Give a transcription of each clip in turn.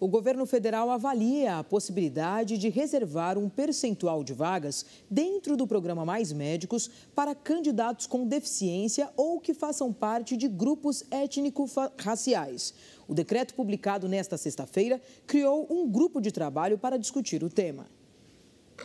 O governo federal avalia a possibilidade de reservar um percentual de vagas dentro do programa Mais Médicos para candidatos com deficiência ou que façam parte de grupos étnico-raciais. O decreto publicado nesta sexta-feira criou um grupo de trabalho para discutir o tema.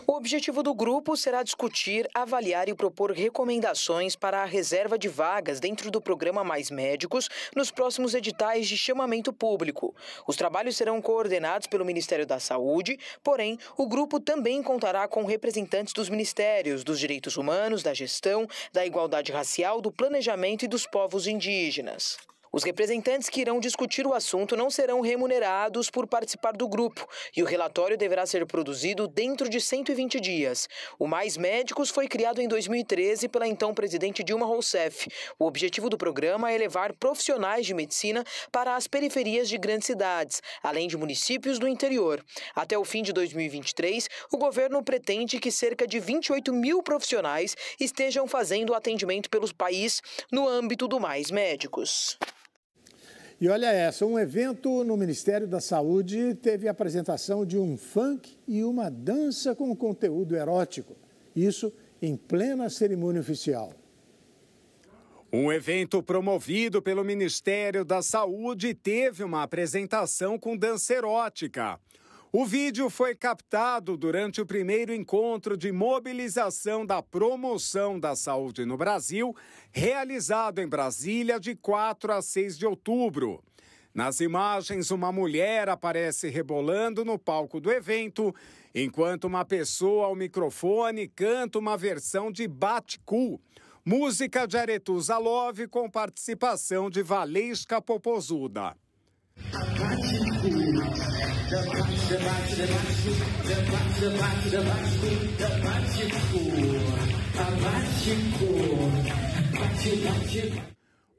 O objetivo do grupo será discutir, avaliar e propor recomendações para a reserva de vagas dentro do programa Mais Médicos nos próximos editais de chamamento público. Os trabalhos serão coordenados pelo Ministério da Saúde, porém, o grupo também contará com representantes dos ministérios dos direitos humanos, da gestão, da igualdade racial, do planejamento e dos povos indígenas. Os representantes que irão discutir o assunto não serão remunerados por participar do grupo e o relatório deverá ser produzido dentro de 120 dias. O Mais Médicos foi criado em 2013 pela então presidente Dilma Rousseff. O objetivo do programa é elevar profissionais de medicina para as periferias de grandes cidades, além de municípios do interior. Até o fim de 2023, o governo pretende que cerca de 28 mil profissionais estejam fazendo atendimento pelo país no âmbito do Mais Médicos. E olha essa, um evento no Ministério da Saúde teve a apresentação de um funk e uma dança com conteúdo erótico. Isso em plena cerimônia oficial. Um evento promovido pelo Ministério da Saúde teve uma apresentação com dança erótica. O vídeo foi captado durante o primeiro encontro de mobilização da promoção da saúde no Brasil, realizado em Brasília de 4 a 6 de outubro. Nas imagens, uma mulher aparece rebolando no palco do evento, enquanto uma pessoa ao microfone canta uma versão de Batku, música de Aretuza Love com participação de Valesca Popozuda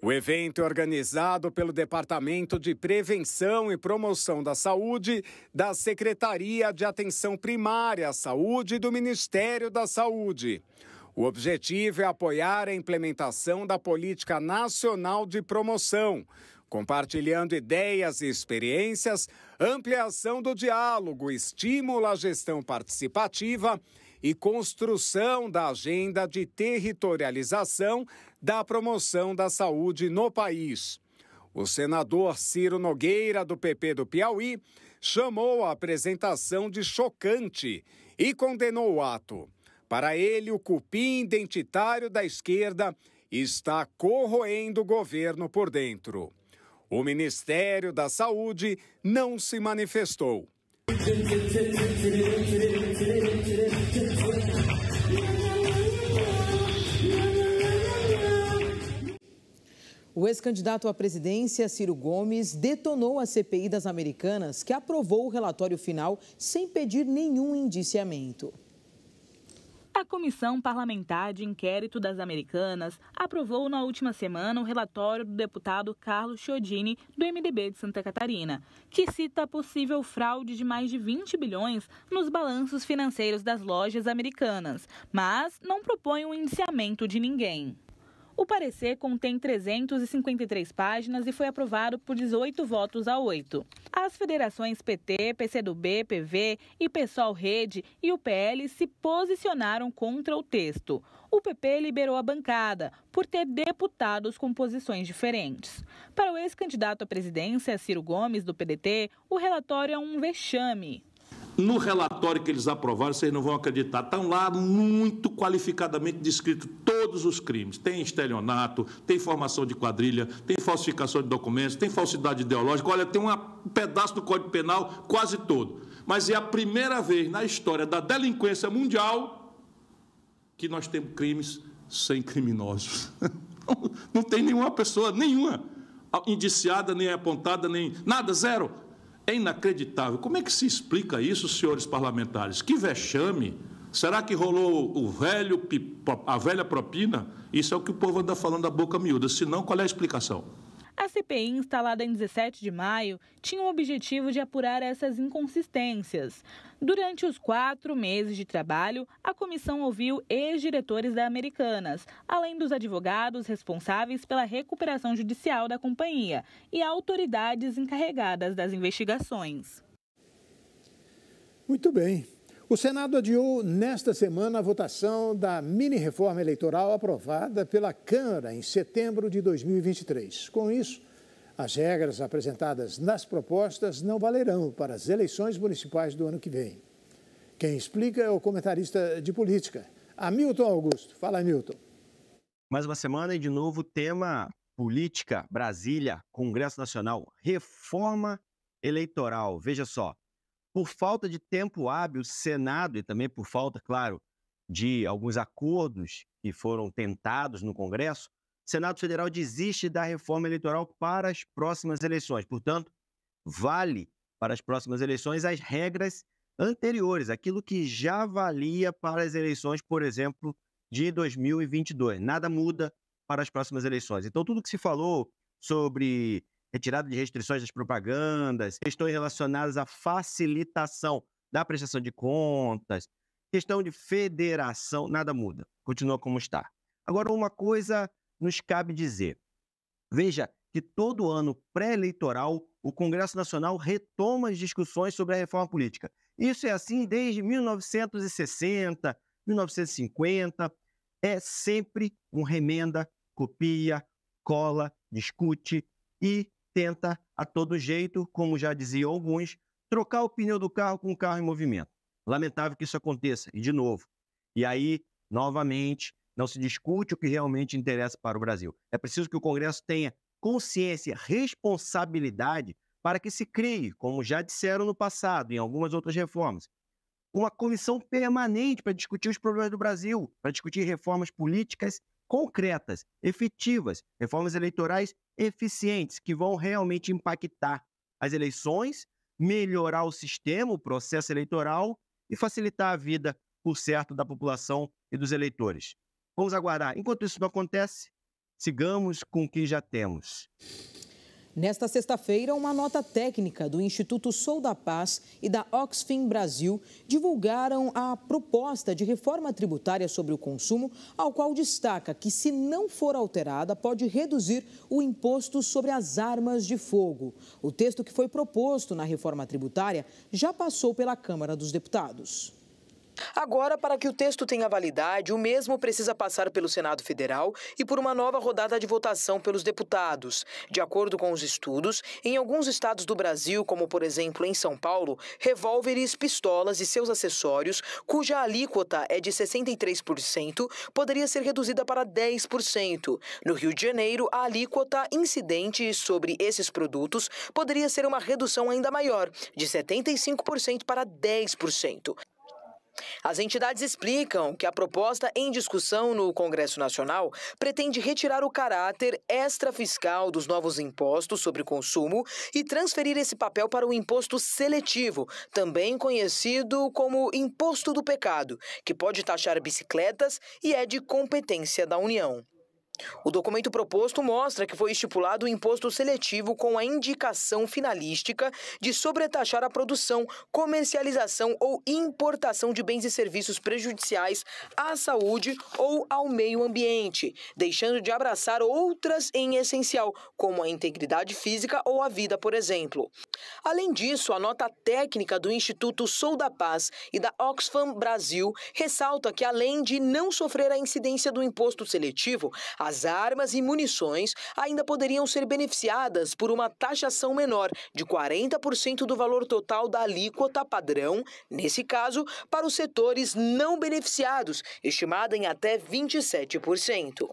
o evento é organizado pelo Departamento de Prevenção e Promoção da Saúde da Secretaria de Atenção Primária à Saúde do Ministério da Saúde. O objetivo é apoiar a implementação da Política Nacional de Promoção, compartilhando ideias e experiências, ampliação do diálogo, estímulo à gestão participativa e construção da agenda de territorialização da promoção da saúde no país. O senador Ciro Nogueira, do PP do Piauí, chamou a apresentação de chocante e condenou o ato. Para ele, o cupim identitário da esquerda está corroendo o governo por dentro. O Ministério da Saúde não se manifestou. O ex-candidato à presidência, Ciro Gomes, detonou a CPI das Americanas, que aprovou o relatório final sem pedir nenhum indiciamento. A Comissão Parlamentar de Inquérito das Americanas aprovou na última semana o relatório do deputado Carlos Chiodini, do MDB de Santa Catarina, que cita possível fraude de mais de 20 bilhões nos balanços financeiros das lojas americanas, mas não propõe o um indiciamento de ninguém. O parecer contém 353 páginas e foi aprovado por 18 votos a 8. As federações PT, PCdoB, PV e PSOL Rede e o PL se posicionaram contra o texto. O PP liberou a bancada por ter deputados com posições diferentes. Para o ex-candidato à presidência, Ciro Gomes, do PDT, o relatório é um vexame. No relatório que eles aprovaram, vocês não vão acreditar, estão tá lá muito qualificadamente descritos todos os crimes. Tem estelionato, tem formação de quadrilha, tem falsificação de documentos, tem falsidade ideológica. Olha, tem um pedaço do Código Penal quase todo. Mas é a primeira vez na história da delinquência mundial que nós temos crimes sem criminosos. Não tem nenhuma pessoa, nenhuma, indiciada, nem apontada, nem nada, zero é inacreditável. Como é que se explica isso, senhores parlamentares? Que vexame! Será que rolou o velho, a velha propina? Isso é o que o povo anda falando da boca miúda. Se não, qual é a explicação? CPI, instalada em 17 de maio, tinha o objetivo de apurar essas inconsistências. Durante os quatro meses de trabalho, a comissão ouviu ex-diretores da Americanas, além dos advogados responsáveis pela recuperação judicial da companhia e autoridades encarregadas das investigações. Muito bem. O Senado adiou nesta semana a votação da mini-reforma eleitoral aprovada pela Câmara em setembro de 2023. Com isso, as regras apresentadas nas propostas não valerão para as eleições municipais do ano que vem. Quem explica é o comentarista de política, Hamilton Augusto. Fala, Hamilton. Mais uma semana e de novo tema política, Brasília, Congresso Nacional, reforma eleitoral. Veja só, por falta de tempo hábil, o Senado, e também por falta, claro, de alguns acordos que foram tentados no Congresso, o Senado Federal desiste da reforma eleitoral para as próximas eleições. Portanto, vale para as próximas eleições as regras anteriores, aquilo que já valia para as eleições, por exemplo, de 2022. Nada muda para as próximas eleições. Então, tudo que se falou sobre retirada de restrições das propagandas, questões relacionadas à facilitação da prestação de contas, questão de federação, nada muda, continua como está. Agora, uma coisa nos cabe dizer: veja que todo ano pré-eleitoral o Congresso Nacional retoma as discussões sobre a reforma política. Isso é assim desde 1960, 1950. É sempre um remenda, copia, cola, discute e tenta, a todo jeito, como já diziam alguns, trocar o pneu do carro com o carro em movimento. Lamentável que isso aconteça, e de novo. E aí, novamente, não se discute o que realmente interessa para o Brasil. É preciso que o Congresso tenha consciência, responsabilidade para que se crie, como já disseram no passado, em algumas outras reformas, uma comissão permanente para discutir os problemas do Brasil, para discutir reformas políticas concretas, efetivas, reformas eleitorais eficientes que vão realmente impactar as eleições, melhorar o sistema, o processo eleitoral e facilitar a vida, por certo, da população e dos eleitores. Vamos aguardar. Enquanto isso não acontece, sigamos com o que já temos. Nesta sexta-feira, uma nota técnica do Instituto Sou da Paz e da Oxfam Brasil divulgaram a proposta de reforma tributária sobre o consumo, ao qual destaca que, se não for alterada, pode reduzir o imposto sobre as armas de fogo. O texto que foi proposto na reforma tributária já passou pela Câmara dos Deputados. Agora, para que o texto tenha validade, o mesmo precisa passar pelo Senado Federal e por uma nova rodada de votação pelos deputados. De acordo com os estudos, em alguns estados do Brasil, como por exemplo em São Paulo, revólveres, pistolas e seus acessórios, cuja alíquota é de 63%, poderia ser reduzida para 10%. No Rio de Janeiro, a alíquota incidente sobre esses produtos poderia ser uma redução ainda maior, de 75% para 10%. As entidades explicam que a proposta em discussão no Congresso Nacional pretende retirar o caráter extrafiscal dos novos impostos sobre consumo e transferir esse papel para o imposto seletivo, também conhecido como imposto do pecado, que pode taxar bicicletas e é de competência da União. O documento proposto mostra que foi estipulado o um imposto seletivo com a indicação finalística de sobretaxar a produção, comercialização ou importação de bens e serviços prejudiciais à saúde ou ao meio ambiente, deixando de abraçar outras em essencial, como a integridade física ou a vida, por exemplo. Além disso, a nota técnica do Instituto Sou da Paz e da Oxfam Brasil ressalta que, além de não sofrer a incidência do imposto seletivo, a as armas e munições ainda poderiam ser beneficiadas por uma taxação menor de 40% do valor total da alíquota padrão, nesse caso, para os setores não beneficiados, estimada em até 27%.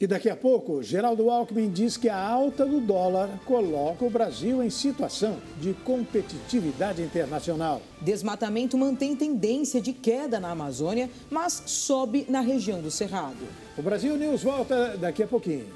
E daqui a pouco, Geraldo Alckmin diz que a alta do dólar coloca o Brasil em situação de competitividade internacional. Desmatamento mantém tendência de queda na Amazônia, mas sobe na região do Cerrado. O Brasil News volta daqui a pouquinho.